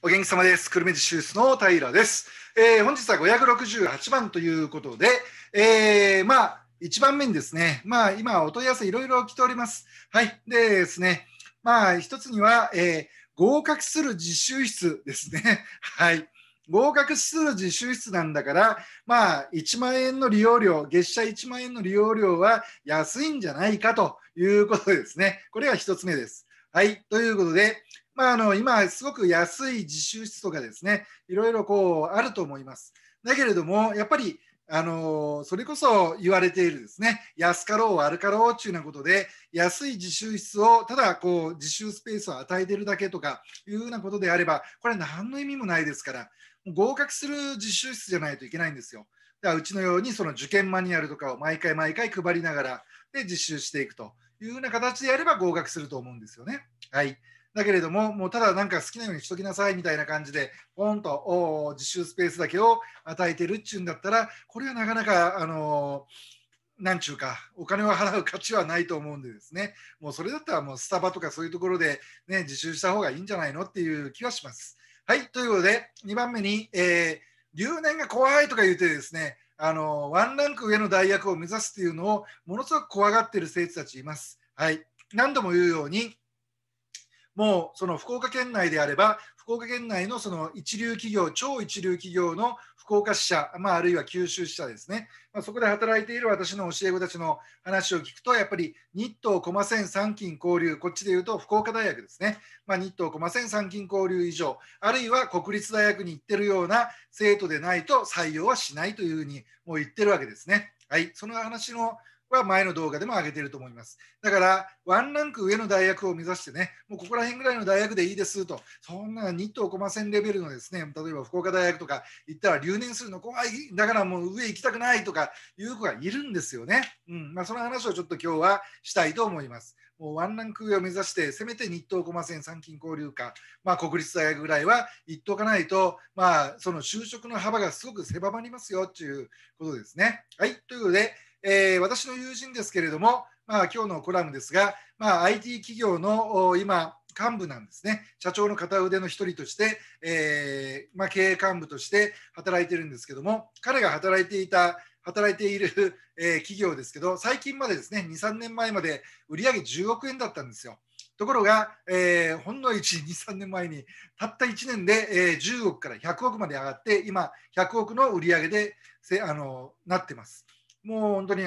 お元気様です。久留米市修の平です。えー、本日は568番ということで、えー、まあ、1番目にですね、まあ、今、お問い合わせいろいろ来ております。はい。でですね、まあ、一つには、えー、合格する自習室ですね。はい。合格する自習室なんだから、まあ、1万円の利用料、月謝1万円の利用料は安いんじゃないかということですね。これが1つ目です。はい。ということで、まあ、あの今すごく安い自習室とかですねいろいろこうあると思います。だけれどもやっぱりあのそれこそ言われているですね安かろう悪かろうというようなことで安い自習室をただこう自習スペースを与えてるだけとかいうようなことであればこれ何の意味もないですから合格する自習室じゃないといけないんですよ。だからうちのようにその受験マニュアルとかを毎回毎回配りながらで実習していくというような形でやれば合格すると思うんですよね。はい。だけれども、もうただなんか好きなようにしときなさいみたいな感じで、ポンと自習スペースだけを与えてるっちゅうんだったら、これはなかなか、あのなんちゅうか、お金を払う価値はないと思うんでですね、もうそれだったらもうスタバとかそういうところで、ね、自習した方がいいんじゃないのっていう気はします。はい、ということで、2番目に、えー、留年が怖いとか言ってですね、あのワンランク上の大役を目指すっていうのをものすごく怖がってる生徒たちいます。はい、何度も言うようにもうその福岡県内であれば、福岡県内のその一流企業、超一流企業の福岡支社、まあ、あるいは九州支社ですね、まあ、そこで働いている私の教え子たちの話を聞くと、やっぱり日東駒線三金交流、こっちでいうと福岡大学ですね、まあ、日東駒線三金交流以上、あるいは国立大学に行ってるような生徒でないと採用はしないというふうにもう言ってるわけですね。はい、その話のは前の動画でも上げていると思います。だから、ワンランク上の大学を目指してね、もうここら辺ぐらいの大学でいいですと、そんな日東駒線レベルのですね、例えば福岡大学とか行ったら留年するの怖い、だからもう上行きたくないとかいう子がいるんですよね。うん、まあ、その話をちょっと今日はしたいと思います。もうワンランク上を目指して、せめて日東駒線参勤交流科、まあ、国立大学ぐらいは行っておかないと、まあ、その就職の幅がすごく狭まりますよっいうことですね。はい、ということで、えー、私の友人ですけれども、まあ、今日のコラムですが、まあ、IT 企業の今、幹部なんですね、社長の片腕の一人として、えー、まあ、経営幹部として働いてるんですけども、彼が働いていた働いている、えー、企業ですけど、最近までですね、2、3年前まで売上10億円だったんですよ。ところが、えー、ほんの1、2、3年前に、たった1年で、えー、10億から100億まで上がって、今、100億の売り上げでせあのなってます。もう本当に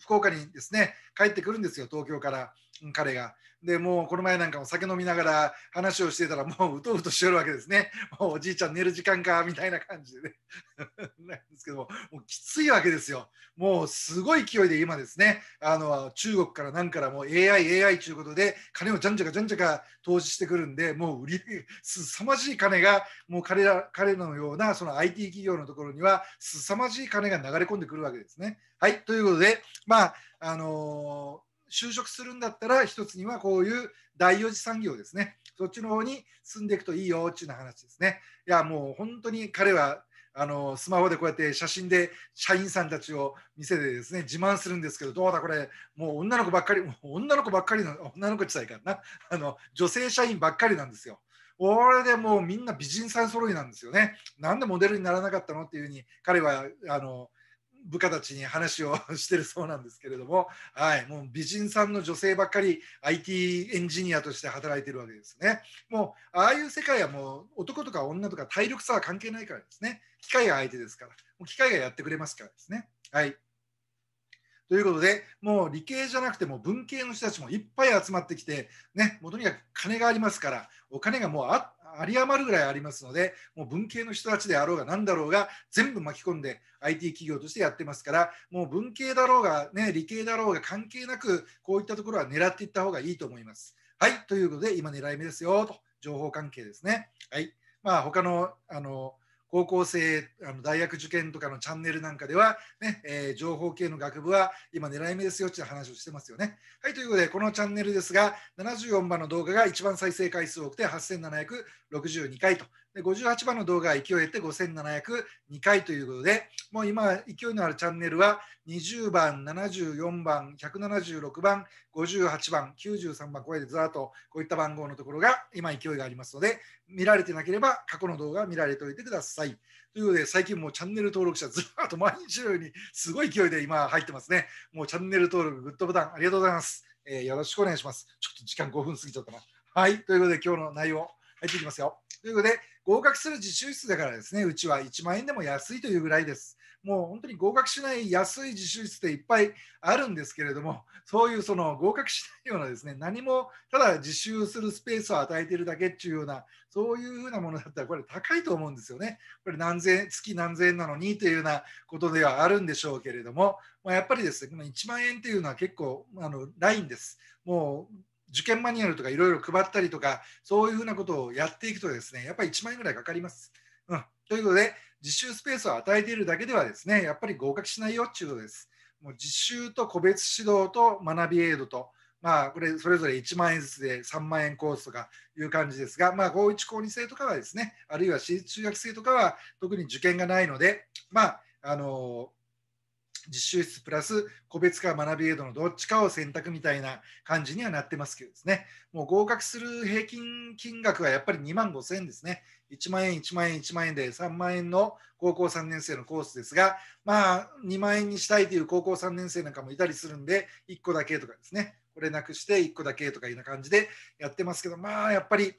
福岡にですね帰ってくるんですよ東京から。彼が。でもうこの前なんかも酒飲みながら話をしてたらもううとうとしてるわけですね。もうおじいちゃん寝る時間かみたいな感じでね。なんですけども、もうきついわけですよ。もうすごい勢いで今ですね、あの中国から何からもう AI、AI ということで金をじゃんじゃかじゃんじゃか投資してくるんで、もう売り、凄まじい金がもう彼ら彼らのようなその IT 企業のところには凄まじい金が流れ込んでくるわけですね。はい、ということで、まあ、あのー就職するんだったら一つにはこういう第4次産業ですねそっちの方に進んでいくといいよっていう話ですねいやもう本当に彼はあのスマホでこうやって写真で社員さんたちを店でですね自慢するんですけどどうだこれもう女の子ばっかり女の子ばっかりの女の子自体からなあの女性社員ばっかりなんですよ。俺でもうみんな美人さん揃いなんですよね。なんでモデルにならなかったのっていうふうに彼はあの部下たちに話をしてるそうなんですけれども、はい、もう美人さんの女性ばっかり IT エンジニアとして働いてるわけですね。もうああいう世界はもう男とか女とか体力差は関係ないからですね。機械が相手ですから、もう機械がやってくれますからですね。はい。ということで、もう理系じゃなくても文系の人たちもいっぱい集まってきて、ね、もうとにかく金がありますから、お金がもうああり余るぐらいありますので、もう文系の人たちであろうが何だろうが、全部巻き込んで IT 企業としてやってますから、もう文系だろうが、ね、理系だろうが関係なく、こういったところは狙っていった方がいいと思います。はい、ということで、今狙い目ですよ、と、情報関係ですね。はい。まあ、他の、あの、高校生あの大学受験とかのチャンネルなんかではね、えー、情報系の学部は今狙い目ですよっていう話をしてますよね。はい、ということでこのチャンネルですが74番の動画が一番再生回数多くて8762回とで58番の動画は勢いって5702回ということで、もう今、勢いのあるチャンネルは20番、74番、176番、58番、93番、こうやってざっとこういった番号のところが今、勢いがありますので、見られてなければ過去の動画見られておいてください。ということで、最近もうチャンネル登録者ずらっと毎日のようにすごい勢いで今入ってますね。もうチャンネル登録、グッドボタンありがとうございます。えー、よろしくお願いします。ちょっと時間5分過ぎちゃったな。はい、ということで今日の内容入っていきますよ。ということで、合格する自習室だからですね、うちは1万円でも安いというぐらいです。もう本当に合格しない安い自習室っていっぱいあるんですけれども、そういうその合格しないようなですね、何もただ自習するスペースを与えているだけっていうような、そういうふうなものだったら、これ高いと思うんですよね。これ何千、月何千円なのにというようなことではあるんでしょうけれども、まあ、やっぱりですね、この1万円っていうのは結構あのラインです。もう受験マニュアルとかいろいろ配ったりとか、そういうふうなことをやっていくとですね、やっぱり1万円ぐらいかかります。うん、ということで、実習スペースを与えているだけではですね、やっぱり合格しないよっていうことです。もう実習と個別指導と学びエイドと、まあ、これそれぞれ1万円ずつで3万円コースとかいう感じですが、まあ、高1、高2生とかはですね、あるいは私立中学生とかは特に受験がないので、まあ、あのー実習室プラス個別か学びエイドのどっちかを選択みたいな感じにはなってますけどですね、もう合格する平均金額はやっぱり2万5000円ですね。1万円、1万円、1万円で3万円の高校3年生のコースですが、まあ、2万円にしたいという高校3年生なんかもいたりするんで、1個だけとかですね、これなくして1個だけとかいうな感じでやってますけど、まあ、やっぱり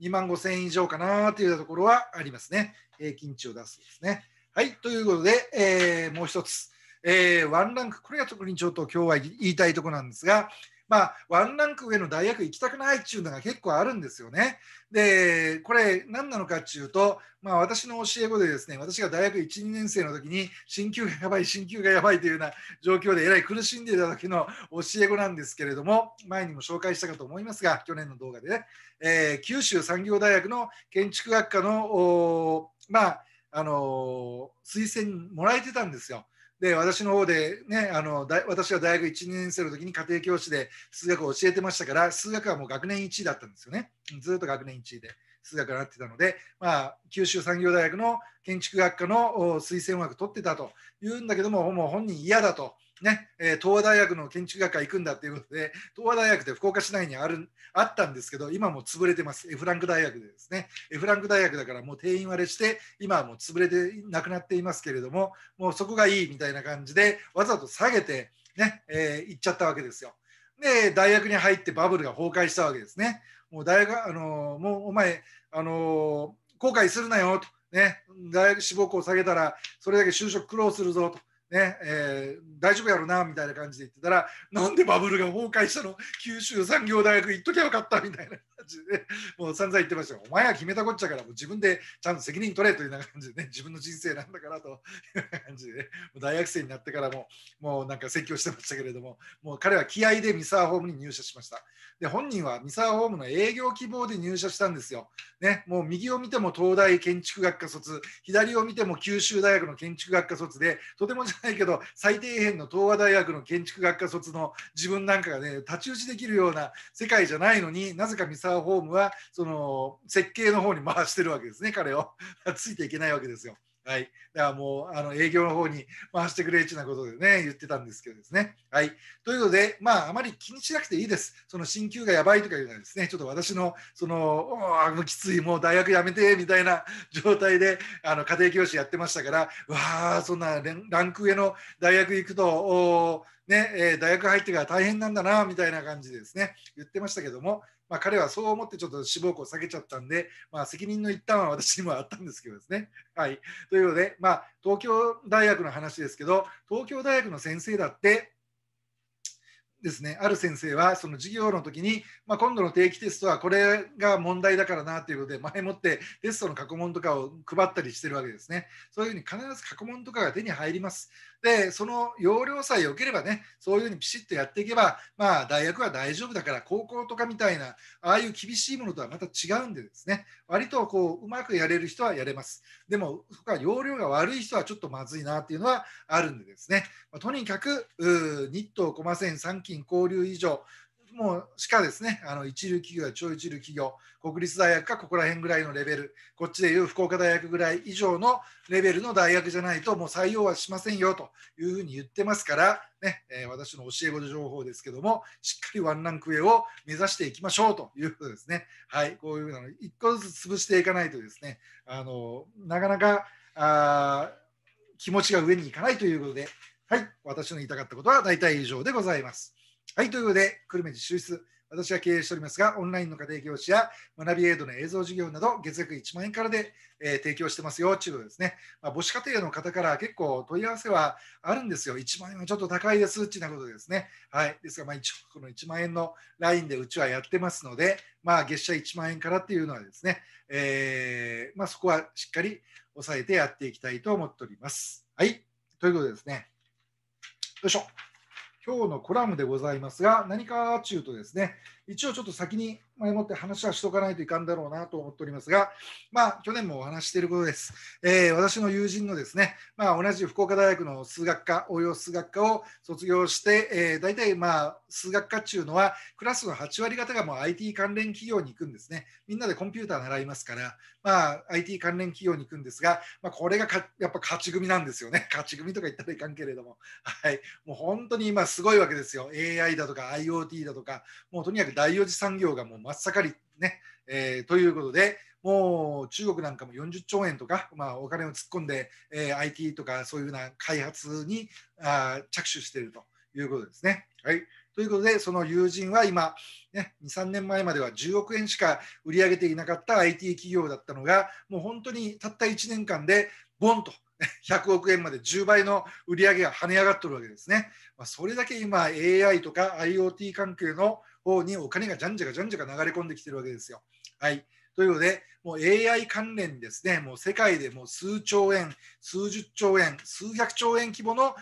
2万5000円以上かなというところはありますね。平均値を出すとですね。はい、ということで、えー、もう一つ。えー、ワンランク、これが特にちょっと今日は言いたいところなんですが、まあ、ワンランク上の大学行きたくないっていうのが結構あるんですよね。で、これ何なのかっていうと、まあ私の教え子でですね、私が大学1、2年生の時に、進級がやばい、進級がやばいというような状況でえらい苦しんでいた時の教え子なんですけれども、前にも紹介したかと思いますが、去年の動画でね、えー、九州産業大学の建築学科の、まあ、あのー、推薦もらえてたんですよ。で私の方でねあの私は大学1年生の時に家庭教師で数学を教えてましたから数学はもう学年1位だったんですよねずっと学年1位で数学になってたので、まあ、九州産業大学の建築学科の推薦枠取ってたというんだけどももう本人嫌だとね、え東亜大学の建築学科行くんだっていうことで、東亜大学って福岡市内にあるあったんですけど、今も潰れてます。F ランク大学でですね。F ランク大学だからもう定員割れして、今はもう潰れてなくなっていますけれども、もうそこがいいみたいな感じで、わざと下げて、ね、えー、行っちゃったわけですよ。で、大学に入ってバブルが崩壊したわけですね。もう大学、あのー、もうお前、あの後悔するなよと。ね、大学志望校下げたら、それだけ就職苦労するぞと。ねえー、大丈夫やろなみたいな感じで言ってたらなんでバブルが崩壊したの九州産業大学行っときゃよかったみたいな感じでもう散々言ってましたお前は決めたこっちゃからもう自分でちゃんと責任取れというような感じでね自分の人生なんだからというような感じで、ね、大学生になってからももうなんか説教してましたけれどももう彼は気合でミサーホームに入社しましたで本人はミサーホームの営業希望で入社したんですよ、ね、もう右を見ても東大建築学科卒左を見ても九州大学の建築学科卒でとてもじゃないけど最底辺の東和大学の建築学科卒の自分なんかがね太刀打ちできるような世界じゃないのになぜかミサホームはその設計の方に回してるわけですね彼を ついていけないわけですよ。はい。だからもう、あの、営業の方に回してくれっうなことでね、言ってたんですけどですね。はい。ということで、まあ、あまり気にしなくていいです。その、進級がやばいとかいうのはですね、ちょっと私の、その、あのきつい、もう大学やめて、みたいな 状態で、あの、家庭教師やってましたから、わあ、そんな、ランク上の大学行くと、ね、えー、大学入ってから大変なんだなみたいな感じでですね言ってましたけども、まあ、彼はそう思ってちょっと志望校を下げちゃったんで、まあ、責任の一端は私にもあったんですけどですね。はい、ということで、まあ、東京大学の話ですけど東京大学の先生だってですね、ある先生はその授業の時に、まあ、今度の定期テストはこれが問題だからなということで前もってテストの過去問とかを配ったりしてるわけですねそういうふうに必ず過去問とかが手に入りますでその容量さえ良ければねそういうふうにピシッとやっていけばまあ大学は大丈夫だから高校とかみたいなああいう厳しいものとはまた違うんでですね割とこううまくやれる人はやれますでもそこは容量が悪い人はちょっとまずいなっていうのはあるんでですね、まあ、とにかくニット駒線三金交流以上もうしかですね、あの一流企業や超一流企業、国立大学かここら辺ぐらいのレベル、こっちでいう福岡大学ぐらい以上のレベルの大学じゃないと、もう採用はしませんよというふうに言ってますから、ねえー、私の教え子の情報ですけども、しっかりワンランク上を目指していきましょうということですね。はい、こういうふうなの、一個ずつ潰していかないとですね、あのなかなかあ気持ちが上にいかないということで、はい、私の言いたかったことは大体以上でございます。はい、ということで、久留米市修室、私は経営しておりますが、オンラインの家庭教師や学びエイドの映像授業など、月額1万円からで、えー、提供してますよということですね。まあ、母子家庭の方から結構問い合わせはあるんですよ。1万円はちょっと高いですってなことですね。はい。ですが、まあ、この1万円のラインでうちはやってますので、まあ、月謝1万円からっていうのはですね、えー、まあ、そこはしっかり抑えてやっていきたいと思っております。はい。ということでですね。よいしょ。今日のコラムでございますが、何かちゅうとですね、一応ちょっと先に前もって話はしとかないといかんだろうなと思っておりますが、まあ、去年もお話していることです。えー、私の友人のですね、まあ、同じ福岡大学の数学科、応用数学科を卒業して、えー、大体まあ、数学科っていうのは、クラスの8割方がもう IT 関連企業に行くんですね。みんなでコンピューター習いますから、まあ、IT 関連企業に行くんですが、まあ、これがかやっぱ勝ち組なんですよね。勝ち組とか言ったらいかんけれども、はい、もう本当に今すごいわけですよ。AI だとか IoT だとか、もうとにかく第4次産業がもう真っ盛りね、えー、ということで、もう中国なんかも40兆円とか、まあ、お金を突っ込んで、えー、IT とかそういうふうな開発にあ着手しているということですね。はい、ということで、その友人は今、ね、2、3年前までは10億円しか売り上げていなかった IT 企業だったのが、もう本当にたった1年間で、ボンと100 億円まで10倍の売り上げが跳ね上がってるわけですね。まあ、それだけ今、AI とか IoT 関係の方にお金がじゃんじゃかじゃんじゃか流れ込んできてるわけですよ。はい。ということで、もう AI 関連ですね、もう世界でもう数兆円、数十兆円、数百兆円規模の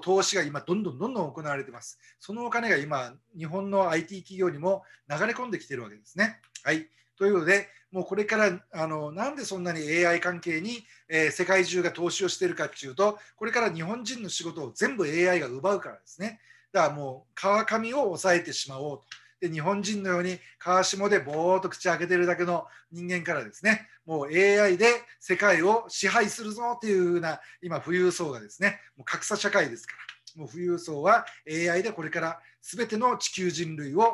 投資が今、どんどんどんどん行われてます。そのお金が今、日本の IT 企業にも流れ込んできてるわけですね。はい。ということで、もうこれからあのなんでそんなに AI 関係に、えー、世界中が投資をしているかっていうと、これから日本人の仕事を全部 AI が奪うからですね。だからもう川上を抑えてしまおうと。で日本人のように川下でぼーっと口開けてるだけの人間からですねもう AI で世界を支配するぞっていうような今富裕層がですねもう格差社会ですからもう富裕層は AI でこれから全ての地球人類を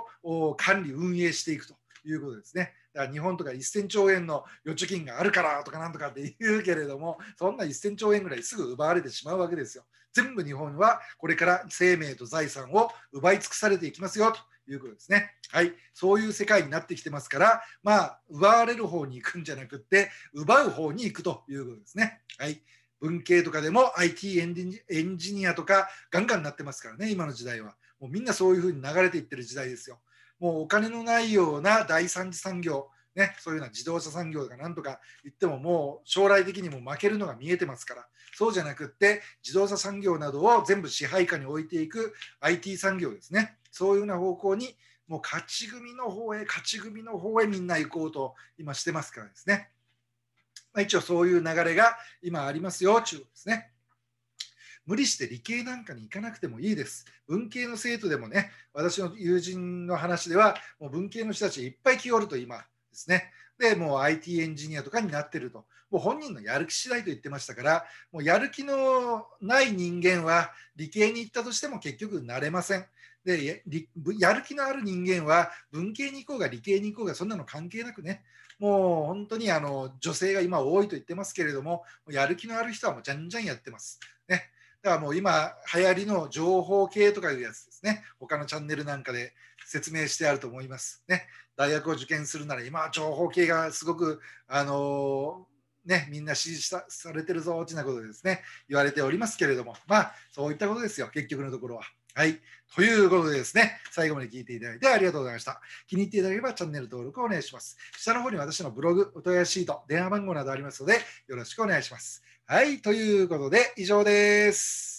管理運営していくということですね。だから日本とか1000兆円の預貯金があるからとかなんとかって言うけれども、そんな1000兆円ぐらいすぐ奪われてしまうわけですよ。全部日本はこれから生命と財産を奪い尽くされていきますよということですね。はい、そういう世界になってきてますから、まあ、奪われる方に行くんじゃなくって、奪う方に行くということですね。はい、文系とかでも IT エンジニアとかガンガンなってますからね、今の時代は。もうみんなそういうふうに流れていってる時代ですよ。もうお金のないような第三次産業、ね、そういうような自動車産業とかなんとか言ってももう将来的にも負けるのが見えてますからそうじゃなくって自動車産業などを全部支配下に置いていく IT 産業ですねそういうような方向にもう勝ち組の方へ勝ち組の方へみんな行こうと今してますからですね、まあ、一応そういう流れが今ありますよ中国ですね。無理して理系なんかに行かなくてもいいです。文系の生徒でもね、私の友人の話では、もう文系の人たちいっぱい来おると今ですね。で、もう IT エンジニアとかになってると。もう本人のやる気次第と言ってましたから、もうやる気のない人間は理系に行ったとしても結局なれません。でやる気のある人間は文系に行こうが理系に行こうがそんなの関係なくねもう本当にあの女性が今多いと言ってますけれどもやる気のある人はもうじゃんじゃんやってます。ねだからもう今流行りの情報系とかいうやつですね。他のチャンネルなんかで説明してあると思います。ね、大学を受験するなら今は情報系がすごく、あのー、ね、みんな支持されてるぞってなことですね言われておりますけれどもまあそういったことですよ結局のところは。はい。ということでですね、最後まで聞いていただいてありがとうございました。気に入っていただければチャンネル登録をお願いします。下の方に私のブログ、お問い合わせシート、電話番号などありますので、よろしくお願いします。はい、ということで以上です。